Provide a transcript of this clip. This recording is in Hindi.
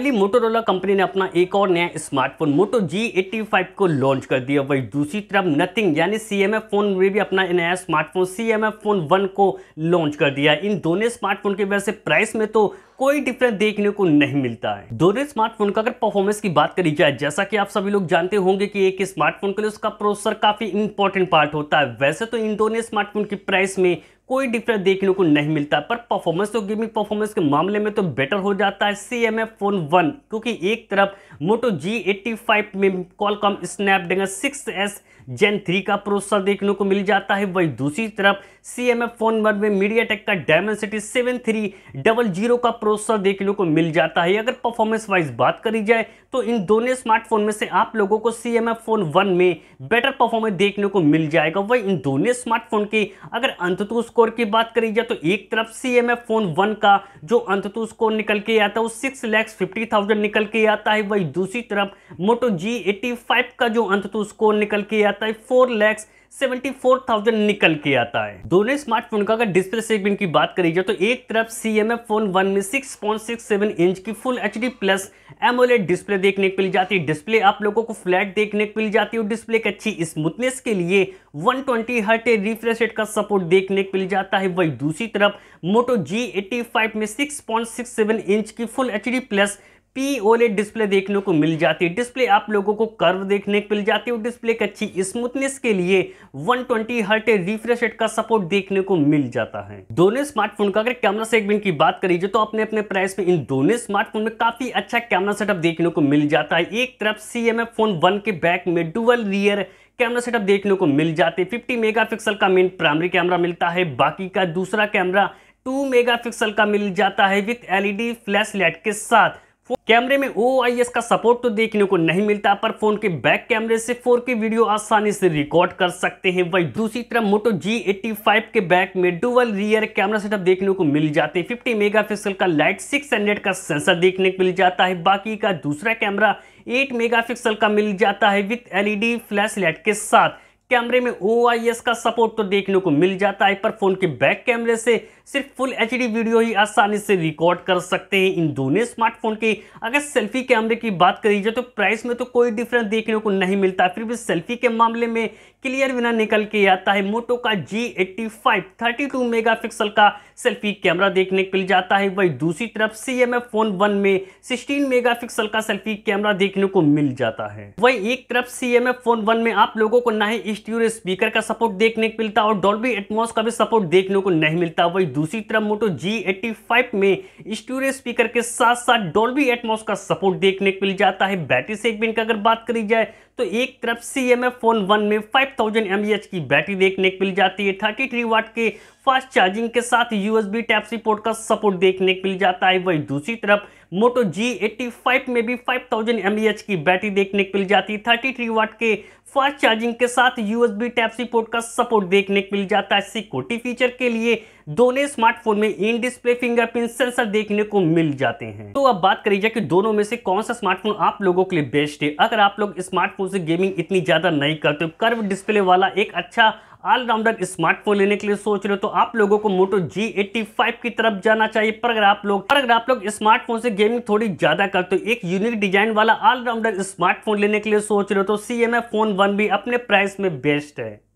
फाइनली मोटोरोला कंपनी ने अपना एक और नया smartphone Moto G eighty five को लॉन्च कर दिया वही दूसरी तरफ नथिंग यानी सी एम एफ फोन में भी अपना नया smartphone C M F phone one को लॉन्च कर दिया इन दोनों स्मार्टफोन की वजह से प्राइस में तो कोई डिफरेंस देखने को नहीं मिलता है दोनों स्मार्टफोन का अगर परफॉर्मेंस की बात करी जाए जैसा कि आप सभी लोग जानते होंगे कि एक स्मार्टफोन के लिए उसका प्रोसेसर काफी इंपॉर्टेंट पार्ट होता है वैसे तो इन दोनों स्मार्टफोन की प्राइस में कोई डिफरेंस देखने को नहीं मिलता पर परफॉर्मेंस तो गेमिंग परफॉर्मेंस के मामले में तो बेटर हो जाता है C M F phone one क्योंकि एक तरफ मोटो जी एट्टी फाइव में Qualcomm Snapdragon six S gen three का प्रोसेसर देखने को मिल जाता है वही दूसरी तरफ C M F phone one में मीडिया टेक का Dimensity seven three double zero का प्रोसेसर देखने को मिल जाता है अगर परफॉर्मेंस वाइज बात करी जाए तो इन दोनों स्मार्टफोन में से आप लोगों को C M F phone one में बेटर परफॉर्मेंस देखने को मिल जाएगा वही इन दोनों स्मार्टफोन के अगर अंततु स्कोर की बात करी जाए तो एक तरफ C M F phone one का जो अंततु स्कोर निकल के आता है वो सिक्स लैक्स फिफ्टी थाउजेंड निकल के आता है वही दूसरी तरफ मोटो जी एटी फाइव का जो अंततु स्कोर निकल के आता आता है four lakhs seventy four thousand निकल के आता है दोनों स्मार्टफोन का अगर डिस्प्ले सेगमेंट की बात करी जाए तो एक तरफ C M F phone one में six point six seven inch की full H D plus AMOLED display देखने को मिल जाती है डिस्प्ले आप लोगों को फ्लैट देखने को मिल जाती है और डिस्प्ले की अच्छी स्मूथनेस के लिए one twenty hertz refresh rate का सपोर्ट देखने को मिल जाता है वही दूसरी तरफ मोटो जी एटी फाइव में six point six seven inch की full H D plus P OLED display देखने को मिल जाती है डिस्प्ले आप लोगों को कर्व देखने को मिल जाती है डिस्प्ले की अच्छी स्मूथनेस के लिए 120 ट्वेंटी हर्ट रिफ्रेश रेट का सपोर्ट देखने को मिल जाता है दोनों स्मार्टफोन का अगर कैमरा सेगमेंट की बात करीजिए तो अपने अपने प्राइस में इन दोनों स्मार्टफोन में काफी अच्छा कैमरा सेटअप देखने को मिल जाता है एक तरफ सी फोन वन के बैक में डुअल रियर कैमरा सेटअप देखने को मिल जाते हैं मेगा का मेन प्राइमरी कैमरा मिलता है बाकी का दूसरा कैमरा टू मेगा का मिल जाता है विथ एलईडी फ्लैश लाइट के साथ कैमरे में ओ का सपोर्ट तो देखने को नहीं मिलता पर फोन के बैक कैमरे से 4K वीडियो आसानी से रिकॉर्ड कर सकते हैं वही दूसरी तरफ मोटो G85 के बैक में डुअल रियर कैमरा सेटअप देखने को मिल जाते हैं 50 मेगापिक्सल का लाइट 600 का सेंसर देखने को मिल जाता है बाकी का दूसरा कैमरा 8 मेगापिक्सल का मिल जाता है विथ एलईडी फ्लैश लाइट के साथ कैमरे में ओ का सपोर्ट तो देखने को मिल जाता है पर फोन के बैक कैमरे से सिर्फ फुल एच वीडियो ही आसानी से रिकॉर्ड कर सकते हैं इन दोनों स्मार्टफोन के अगर सेल्फी कैमरे की बात करी जाए तो प्राइस में तो कोई डिफरेंस देखने को नहीं मिलता फिर भी सेल्फी के मामले में क्लियर बिना निकल के आता है मोटो का G eighty five thirty two megapixel का सेल्फी कैमरा देखने को मिल जाता है वही दूसरी तरफ C M F phone one में सिक्सटीन मेगा का सेल्फी कैमरा देखने को मिल जाता है वही एक तरफ C M F phone one में आप लोगों को ना ही stereo स्पीकर का सपोर्ट देखने को मिलता और डॉल्बी एटमॉस का भी सपोर्ट देखने को नहीं मिलता वही दूसरी तरफ मोटो जी एट्टी फाइव में स्टीरियो स्पीकर के साथ साथ डॉल्बी एटमॉस का सपोर्ट देखने को मिल जाता है बैटरी सेगमेंट का अगर बात करी जाए तो एक तरफ C M F phone one में फाइव थाउजेंड एम एच की बैटरी देखने को मिल जाती है थर्टी थ्री वाट के फास्ट चार्जिंग के साथ यूएसबी टाइप सी पोर्ट का सपोर्ट देखने को मिल जाता है वही दूसरी तरफ मोटो जी एट्टी में भी 5000 थाउजेंड की बैटरी देखने को मिल जाती है थर्टी थ्री वाट के फास्ट चार्जिंग के साथ यूएसबी टाइप सी पोर्ट का सपोर्ट देखने को मिल जाता है सिक्योरिटी फीचर के लिए दोनों स्मार्टफोन में इन डिस्प्ले फिंगरप्रिंट सेंसर देखने को मिल जाते हैं तो अब बात करी जाए कि दोनों में से कौन सा स्मार्टफोन आप लोगों के लिए बेस्ट है अगर आप लोग स्मार्टफोन से गेमिंग इतनी ज्यादा नहीं करते कर्व डिस्प्ले वाला एक अच्छा ऑलराउंडर स्मार्टफोन लेने के लिए सोच रहे हो तो आप लोगों को मोटो जी एट्टी फाइव की तरफ जाना चाहिए पर अगर आप लोग पर अगर आप लोग स्मार्टफोन से गेमिंग थोड़ी ज्यादा करते हो एक यूनिक डिजाइन वाला ऑलराउंडर स्मार्टफोन लेने के लिए सोच रहे हो तो सी एम फोन वन भी अपने प्राइस में बेस्ट है